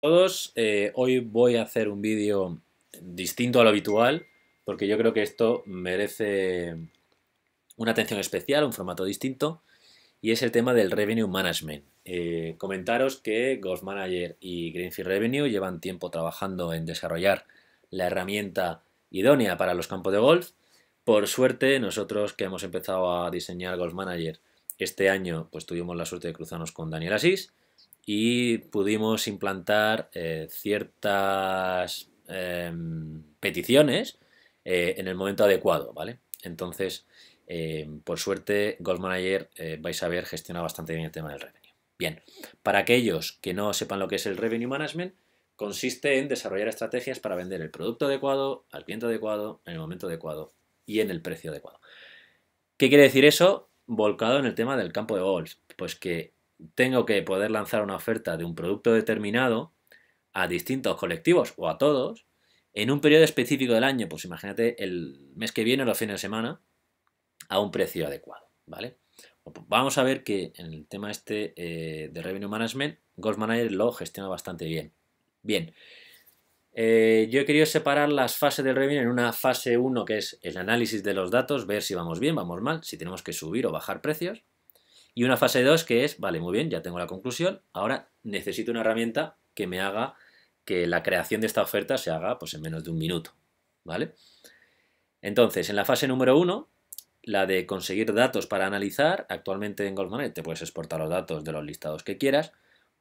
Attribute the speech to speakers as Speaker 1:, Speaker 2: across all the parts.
Speaker 1: todos, eh, hoy voy a hacer un vídeo distinto a lo habitual porque yo creo que esto merece una atención especial, un formato distinto y es el tema del Revenue Management. Eh, comentaros que Golf Manager y Greenfield Revenue llevan tiempo trabajando en desarrollar la herramienta idónea para los campos de golf. Por suerte, nosotros que hemos empezado a diseñar Golf Manager este año, pues tuvimos la suerte de cruzarnos con Daniel Asís, y pudimos implantar eh, ciertas em, peticiones eh, en el momento adecuado, ¿vale? Entonces, em, por suerte, Gold Manager, eh, vais a ver, gestiona bastante bien el tema del revenue. Bien, para aquellos que no sepan lo que es el revenue management, consiste en desarrollar estrategias para vender el producto adecuado, al cliente adecuado, en el momento adecuado y en el precio adecuado. ¿Qué quiere decir eso? Volcado en el tema del campo de golf. Pues que tengo que poder lanzar una oferta de un producto determinado a distintos colectivos o a todos en un periodo específico del año, pues imagínate el mes que viene o los fines de semana, a un precio adecuado, ¿vale? Pues vamos a ver que en el tema este eh, de Revenue Management, Ghost Manager lo gestiona bastante bien. Bien, eh, yo he querido separar las fases del revenue en una fase 1 que es el análisis de los datos, ver si vamos bien, vamos mal, si tenemos que subir o bajar precios. Y una fase 2 que es, vale, muy bien, ya tengo la conclusión, ahora necesito una herramienta que me haga que la creación de esta oferta se haga pues, en menos de un minuto. ¿vale? Entonces, en la fase número 1, la de conseguir datos para analizar, actualmente en Goldmanet te puedes exportar los datos de los listados que quieras,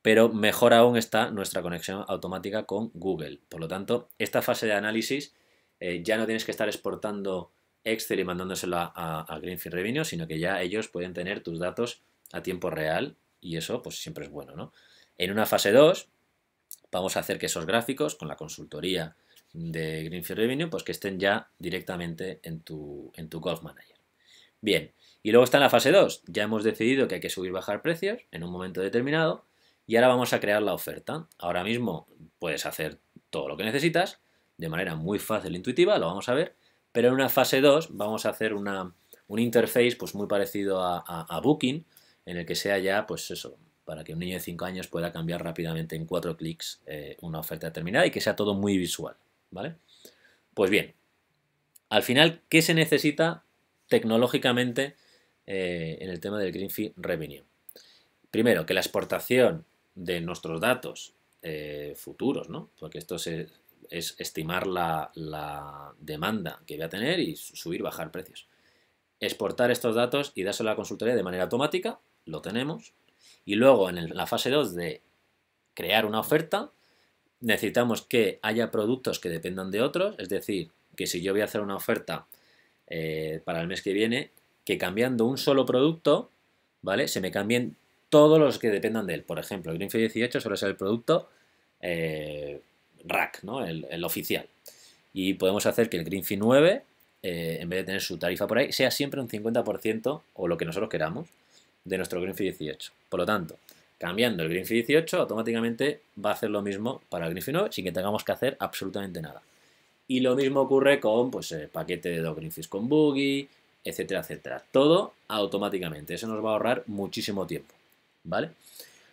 Speaker 1: pero mejor aún está nuestra conexión automática con Google. Por lo tanto, esta fase de análisis eh, ya no tienes que estar exportando Excel y mandándosela a, Greenfield Revenue, sino que ya ellos pueden tener tus datos a tiempo real y eso pues siempre es bueno, ¿no? En una fase 2 vamos a hacer que esos gráficos con la consultoría de Greenfield Revenue pues que estén ya directamente en tu, en tu Manager. Bien, y luego está en la fase 2. Ya hemos decidido que hay que subir bajar precios en un momento determinado y ahora vamos a crear la oferta. Ahora mismo puedes hacer todo lo que necesitas de manera muy fácil e intuitiva, lo vamos a ver, pero en una fase 2 vamos a hacer un interface pues, muy parecido a, Booking, en el que sea ya, pues eso, para que un niño de 5 años pueda cambiar rápidamente en 4 clics eh, una oferta determinada y que sea todo muy visual, ¿vale? Pues bien, al final, ¿qué se necesita tecnológicamente eh, en el tema del Green Revenue? Primero, que la exportación de nuestros datos eh, futuros, ¿no? Porque esto se, es estimar la, demanda que voy a tener y subir, bajar precios. Exportar estos datos y dárselo a la consultoría de manera automática, lo tenemos. Y luego en la fase 2 de crear una oferta, necesitamos que haya productos que dependan de otros, es decir, que si yo voy a hacer una oferta eh, para el mes que viene, que cambiando un solo producto, ¿vale? Se me cambien todos los que dependan de él. Por ejemplo, Greenfield 18 suele ser el producto eh, rack, ¿no? el, oficial. Y podemos hacer que el Greenfi 9, eh, en vez de tener su tarifa por ahí, sea siempre un 50% o lo que nosotros queramos de nuestro griffin 18. Por lo tanto, cambiando el griffin 18, automáticamente va a hacer lo mismo para el griffin 9 sin que tengamos que hacer absolutamente nada. Y lo mismo ocurre con pues, el paquete de dos GreenFis con buggy, etcétera, etcétera. Todo automáticamente. Eso nos va a ahorrar muchísimo tiempo. ¿Vale?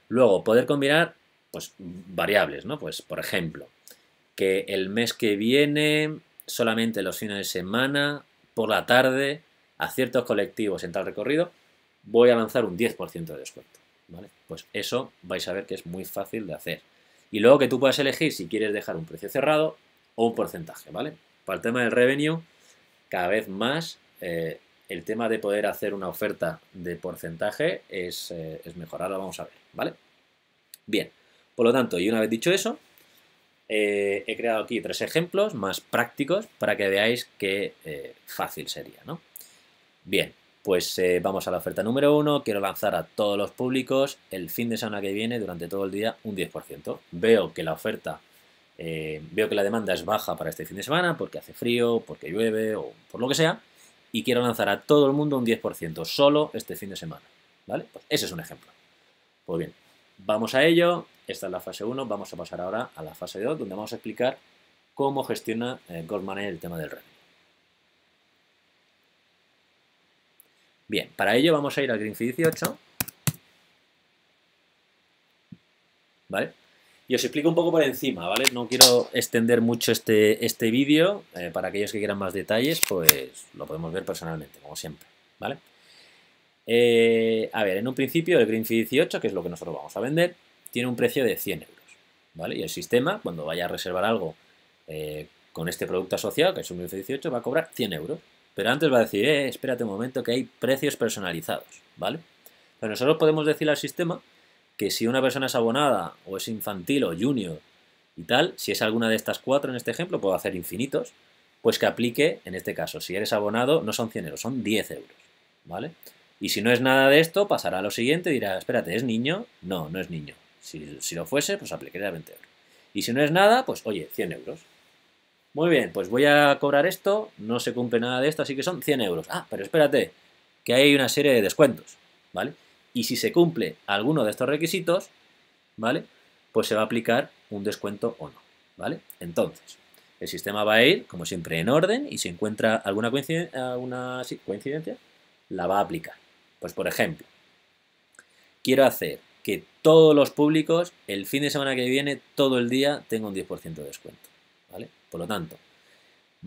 Speaker 1: Luego, poder combinar pues, variables, ¿no? Pues, por ejemplo, que el mes que viene, solamente los fines de semana, por la tarde, a ciertos colectivos en tal recorrido, voy a lanzar un 10% de descuento. ¿vale? Pues eso vais a ver que es muy fácil de hacer. Y luego que tú puedas elegir si quieres dejar un precio cerrado o un porcentaje, ¿vale? Para el tema del revenue, cada vez más eh, el tema de poder hacer una oferta de porcentaje es, eh, es vamos a ver, ¿vale? Bien. Por lo tanto, y una vez dicho eso, eh, he creado aquí tres ejemplos más prácticos para que veáis qué eh, fácil sería, ¿no? Bien, pues eh, vamos a la oferta número uno. Quiero lanzar a todos los públicos el fin de semana que viene, durante todo el día, un 10%. Veo que la oferta, veo que la demanda es baja para este fin de semana porque hace frío, porque llueve o por lo que sea, y quiero lanzar a todo el mundo un 10% solo este fin de semana, ¿vale? Pues ese es un ejemplo. Pues bien, vamos a ello esta es la fase 1, vamos a pasar ahora a la fase 2, donde vamos a explicar cómo gestiona eh, Goldman el tema del revenue. Bien, para ello vamos a ir al Greenfield 18, ¿vale? Y os explico un poco por encima, ¿vale? No quiero extender mucho este, este vídeo, eh, para aquellos que quieran más detalles, pues lo podemos ver personalmente, como siempre, ¿vale? Eh, a ver, en un principio el Greenfield 18, que es lo que nosotros vamos a vender, tiene un precio de 100 euros. ¿vale? Y el sistema, cuando vaya a reservar algo eh, con este producto asociado, que es un 18, va a cobrar 100 euros. Pero antes va a decir, eh, espérate un momento, que hay precios personalizados. ¿vale? Pero nosotros podemos decir al sistema que si una persona es abonada o es infantil o junior y tal, si es alguna de estas cuatro en este ejemplo, puedo hacer infinitos, pues que aplique, en este caso, si eres abonado, no son 100 euros, son 10 euros, ¿vale? Y si no es nada de esto, pasará a lo siguiente, y dirá, espérate, ¿es niño? No, no es niño. Si, lo fuese, pues aplicaría 20 euros. Y si no es nada, pues oye, 100 euros. Muy bien, pues voy a cobrar esto, no se cumple nada de esto, así que son 100 euros. Ah, pero espérate, que hay una serie de descuentos, ¿vale? Y si se cumple alguno de estos requisitos, ¿vale? Pues se va a aplicar un descuento o no, ¿vale? Entonces, el sistema va a ir, como siempre, en orden y si encuentra alguna coincidencia, coincidencia la va a aplicar. Pues, por ejemplo, quiero hacer que todos los públicos, el fin de semana que viene, todo el día, tengo un 10% de descuento. ¿Vale? Por lo tanto,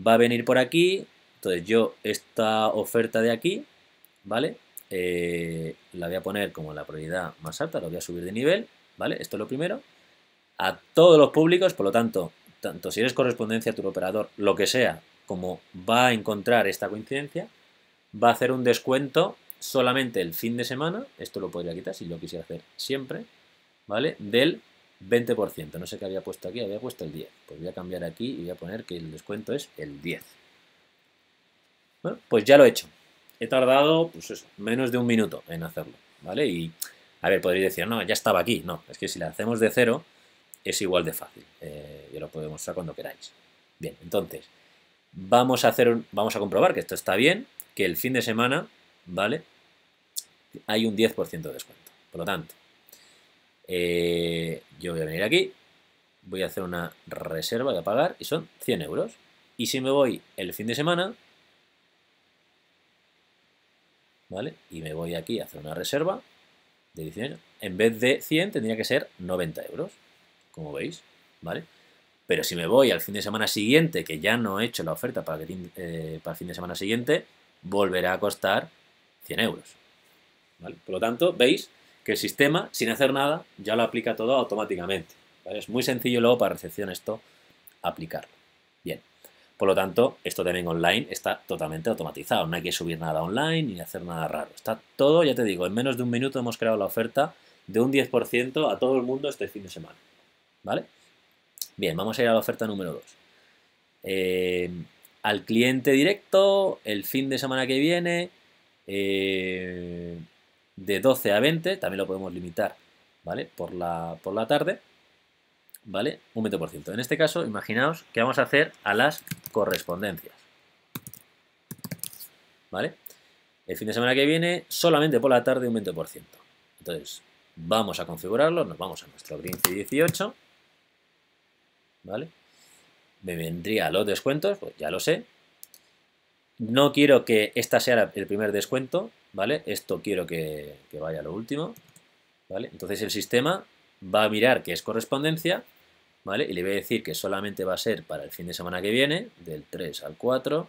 Speaker 1: va a venir por aquí. Entonces yo esta oferta de aquí, ¿vale? Eh, la voy a poner como la prioridad más alta, la voy a subir de nivel, ¿vale? Esto es lo primero. A todos los públicos, por lo tanto, tanto si eres correspondencia a tu operador, lo que sea, como va a encontrar esta coincidencia, va a hacer un descuento solamente el fin de semana, esto lo podría quitar si lo quisiera hacer siempre, ¿vale? Del 20%. No sé qué había puesto aquí, había puesto el 10. Pues voy a cambiar aquí y voy a poner que el descuento es el 10. Bueno, pues ya lo he hecho. He tardado, pues eso, menos de un minuto en hacerlo, ¿vale? Y, a ver, podréis decir, no, ya estaba aquí. No, es que si la hacemos de cero, es igual de fácil. Eh, yo lo puedo mostrar cuando queráis. Bien, entonces, vamos a, hacer vamos a comprobar que esto está bien, que el fin de semana ¿vale? Hay un 10% de descuento. Por lo tanto, eh, yo voy a venir aquí, voy a hacer una reserva, de pagar y son 100 euros. Y si me voy el fin de semana, ¿vale? Y me voy aquí a hacer una reserva de 19, en vez de 100 tendría que ser 90 euros, como veis, ¿vale? Pero si me voy al fin de semana siguiente, que ya no he hecho la oferta para, eh, para el fin de semana siguiente, volverá a costar 100 euros. Por lo tanto, veis que el sistema, sin hacer nada, ya lo aplica todo automáticamente. Es muy sencillo luego para recepción esto aplicarlo. Bien, por lo tanto, esto también online está totalmente automatizado. No hay que subir nada online ni hacer nada raro. Está todo, ya te digo, en menos de un minuto hemos creado la oferta de un 10% a todo el mundo este fin de semana. ¿Vale? Bien, vamos a ir a la oferta número 2. Eh, al cliente directo, el fin de semana que viene, eh, de 12 a 20, también lo podemos limitar, ¿vale? Por la, por la tarde, ¿vale? Un 20%. En este caso, imaginaos que vamos a hacer a las correspondencias, ¿vale? El fin de semana que viene, solamente por la tarde, un 20%. Entonces, vamos a configurarlo, nos vamos a nuestro Green 18, ¿vale? Me vendría los descuentos, pues ya lo sé, no quiero que esta sea el primer descuento, ¿vale? Esto quiero que, vaya a lo último, ¿vale? Entonces el sistema va a mirar que es correspondencia, ¿vale? Y le voy a decir que solamente va a ser para el fin de semana que viene, del 3 al 4,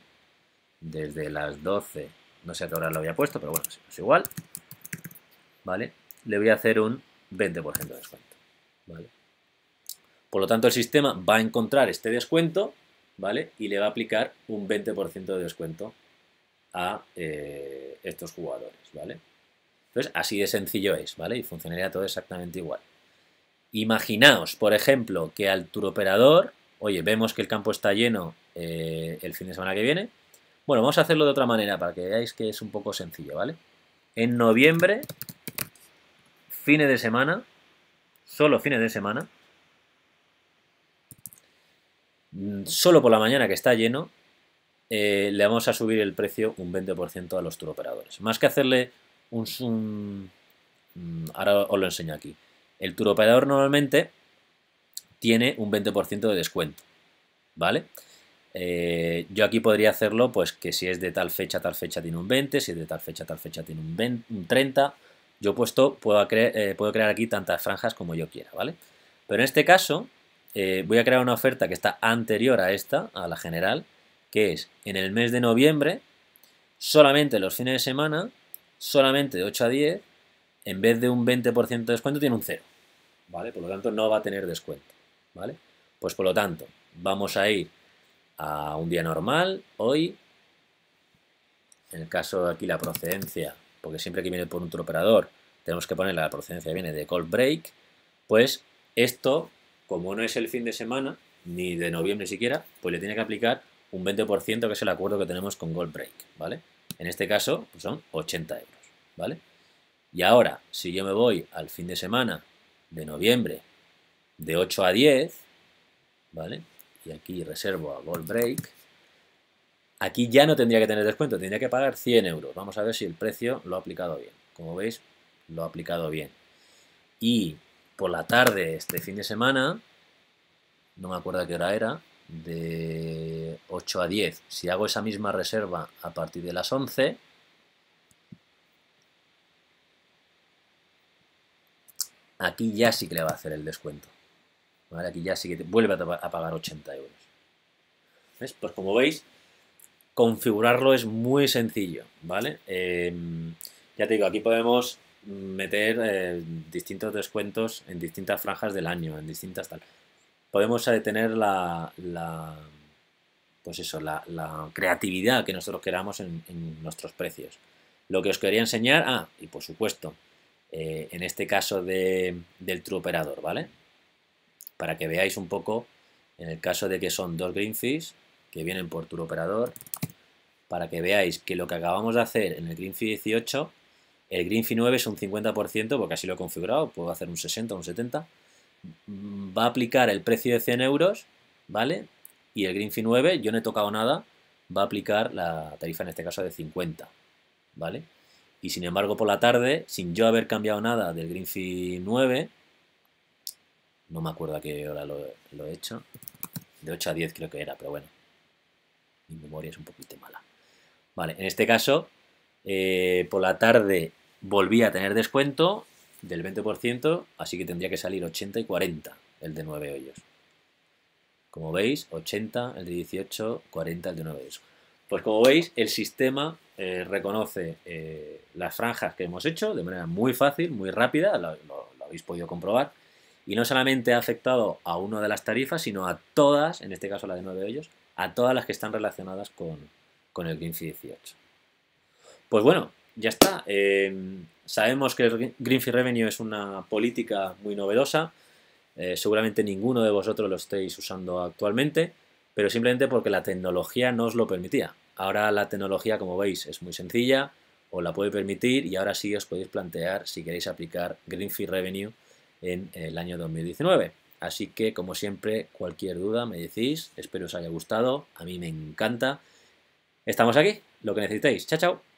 Speaker 1: desde las 12, no sé a qué hora lo había puesto, pero bueno, es igual, ¿vale? Le voy a hacer un 20% de descuento, ¿vale? Por lo tanto, el sistema va a encontrar este descuento ¿vale? Y le va a aplicar un 20% de descuento a eh, estos jugadores, ¿vale? Entonces, así de sencillo es, ¿vale? Y funcionaría todo exactamente igual. Imaginaos, por ejemplo, que al turoperador, oye, vemos que el campo está lleno eh, el fin de semana que viene. Bueno, vamos a hacerlo de otra manera para que veáis que es un poco sencillo, ¿vale? En noviembre, fines de semana, solo fines de semana, Mm, solo por la mañana que está lleno, eh, le vamos a subir el precio un 20% a los turoperadores. Más que hacerle un, mm, Ahora os lo enseño aquí. El turoperador normalmente tiene un 20% de descuento, ¿vale? Eh, yo aquí podría hacerlo, pues que si es de tal fecha, tal fecha tiene un 20, si es de tal fecha, tal fecha tiene un, 30. Yo puesto, puedo, eh, puedo crear aquí tantas franjas como yo quiera, ¿vale? Pero en este caso, eh, voy a crear una oferta que está anterior a esta, a la general, que es en el mes de noviembre, solamente los fines de semana, solamente de 8 a 10, en vez de un 20% de descuento tiene un 0, ¿vale? Por lo tanto no va a tener descuento, ¿vale? Pues por lo tanto, vamos a ir a un día normal, hoy, en el caso de aquí la procedencia, porque siempre que viene por un operador tenemos que poner la procedencia viene de call break, pues esto como no es el fin de semana, ni de noviembre siquiera, pues le tiene que aplicar un 20%, que es el acuerdo que tenemos con Gold Break, ¿vale? En este caso, pues son 80 euros, ¿vale? Y ahora, si yo me voy al fin de semana de noviembre de 8 a 10, ¿vale? Y aquí reservo a Gold Break, aquí ya no tendría que tener descuento, tendría que pagar 100 euros. Vamos a ver si el precio lo ha aplicado bien. Como veis, lo ha aplicado bien. Y por la tarde este fin de semana, no me acuerdo qué hora era, de 8 a 10. Si hago esa misma reserva a partir de las 11, aquí ya sí que le va a hacer el descuento. Aquí ya sí que vuelve a pagar 80 euros. Pues como veis, configurarlo es muy sencillo, ¿vale? Em, ya te digo, aquí podemos meter eh, distintos descuentos en distintas franjas del año, en distintas tal. Podemos detener eh, la, la, pues eso, la, creatividad que nosotros queramos en, nuestros precios. Lo que os quería enseñar, ah, y por supuesto, eh, en este caso de, del true operador, ¿vale? Para que veáis un poco, en el caso de que son dos greenfish que vienen por true operador, para que veáis que lo que acabamos de hacer en el greenfish 18 el Greenfi 9 es un 50% porque así lo he configurado, puedo hacer un 60, un 70. Mm, va a aplicar el precio de 100 euros, ¿vale? Y el Greenfi 9, yo no he tocado nada, va a aplicar la tarifa en este caso de 50, ¿vale? Y sin embargo por la tarde, sin yo haber cambiado nada del Greenfi 9, no me acuerdo a qué hora lo, he hecho, de 8 a 10 creo que era, pero bueno, mi memoria es un poquito mala. Vale, en este caso, eh, por la tarde volvía a tener descuento del 20%, así que tendría que salir 80 y 40 el de 9 hoyos. Como veis, 80 el de 18, 40 el de 9 hoyos. Pues como veis, el sistema eh, reconoce eh, las franjas que hemos hecho de manera muy fácil, muy rápida, lo, habéis podido comprobar, y no solamente ha afectado a una de las tarifas, sino a todas, en este caso la de 9 hoyos, a todas las que están relacionadas con, con el 15 18. Pues bueno, ya está. Em, sabemos que el Green Revenue es una política muy novedosa. Eh, seguramente ninguno de vosotros lo estáis usando actualmente, pero simplemente porque la tecnología no os lo permitía. Ahora la tecnología, como veis, es muy sencilla, os la puede permitir y ahora sí os podéis plantear si queréis aplicar Greenfield Revenue en el año 2019. Así que, como siempre, cualquier duda me decís. Espero os haya gustado. A mí me encanta. Estamos aquí, lo que necesitéis. Chao, chao.